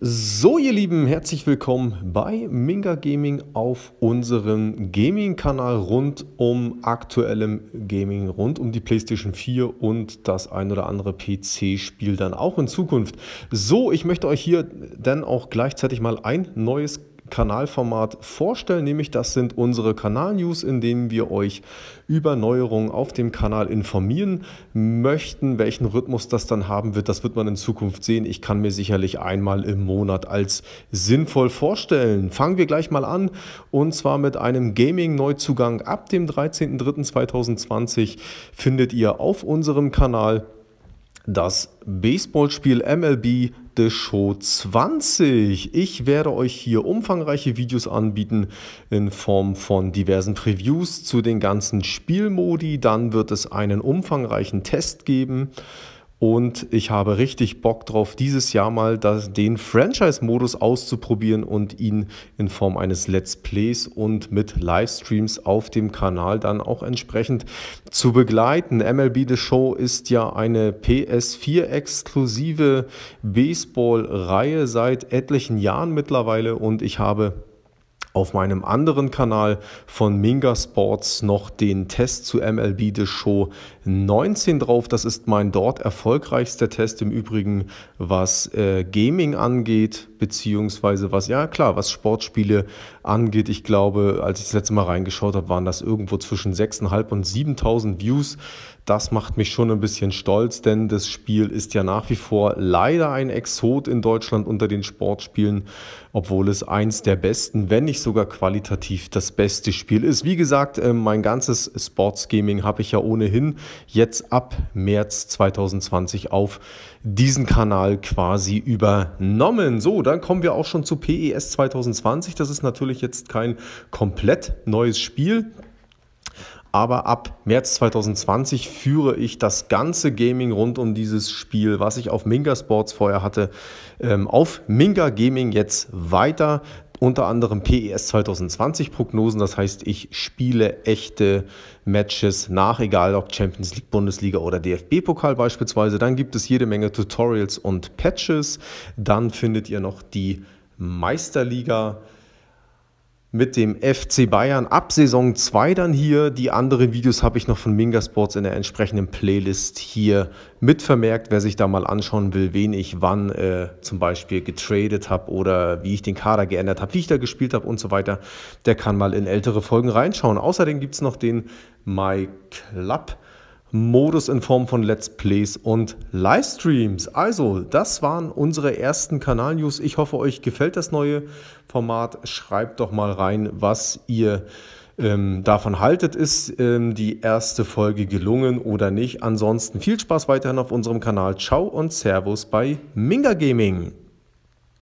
So ihr Lieben, herzlich willkommen bei Minga Gaming auf unserem Gaming-Kanal rund um aktuellem Gaming, rund um die PlayStation 4 und das ein oder andere PC-Spiel dann auch in Zukunft. So, ich möchte euch hier dann auch gleichzeitig mal ein neues Kanalformat vorstellen, nämlich das sind unsere Kanal-News, in denen wir euch über Neuerungen auf dem Kanal informieren möchten. Welchen Rhythmus das dann haben wird, das wird man in Zukunft sehen. Ich kann mir sicherlich einmal im Monat als sinnvoll vorstellen. Fangen wir gleich mal an und zwar mit einem Gaming-Neuzugang. Ab dem 13.03.2020 findet ihr auf unserem Kanal das Baseballspiel MLB The Show 20. Ich werde euch hier umfangreiche Videos anbieten in Form von diversen Previews zu den ganzen Spielmodi. Dann wird es einen umfangreichen Test geben und ich habe richtig Bock drauf, dieses Jahr mal den Franchise-Modus auszuprobieren und ihn in Form eines Let's Plays und mit Livestreams auf dem Kanal dann auch entsprechend zu begleiten. MLB The Show ist ja eine PS4-exklusive Baseball-Reihe seit etlichen Jahren mittlerweile und ich habe auf meinem anderen Kanal von Minga Sports noch den Test zu MLB The Show 19 drauf. Das ist mein dort erfolgreichster Test im Übrigen, was äh, Gaming angeht beziehungsweise was, ja klar, was Sportspiele angeht. Ich glaube, als ich das letzte Mal reingeschaut habe, waren das irgendwo zwischen 6.500 und 7.000 Views. Das macht mich schon ein bisschen stolz, denn das Spiel ist ja nach wie vor leider ein Exot in Deutschland unter den Sportspielen, obwohl es eins der besten, wenn nicht sogar qualitativ das beste Spiel ist. Wie gesagt, ähm, mein ganzes Sportsgaming habe ich ja ohnehin jetzt ab März 2020 auf diesen Kanal quasi übernommen. So, das dann kommen wir auch schon zu PES 2020. Das ist natürlich jetzt kein komplett neues Spiel. Aber ab März 2020 führe ich das ganze Gaming rund um dieses Spiel, was ich auf Minga Sports vorher hatte, ähm, auf Minga Gaming jetzt weiter unter anderem PES 2020 Prognosen. Das heißt, ich spiele echte Matches nach, egal ob Champions League, Bundesliga oder DFB-Pokal beispielsweise. Dann gibt es jede Menge Tutorials und Patches. Dann findet ihr noch die Meisterliga mit dem FC Bayern ab Saison 2 dann hier. Die anderen Videos habe ich noch von Minga Sports in der entsprechenden Playlist hier mit vermerkt, wer sich da mal anschauen will, wen ich wann äh, zum Beispiel getradet habe oder wie ich den Kader geändert habe, wie ich da gespielt habe und so weiter, der kann mal in ältere Folgen reinschauen. Außerdem gibt es noch den My Club Modus in Form von Let's Plays und Livestreams. Also, das waren unsere ersten Kanal-News. Ich hoffe, euch gefällt das neue Format. Schreibt doch mal rein, was ihr ähm, davon haltet. Ist ähm, die erste Folge gelungen oder nicht? Ansonsten viel Spaß weiterhin auf unserem Kanal. Ciao und Servus bei Minga Gaming.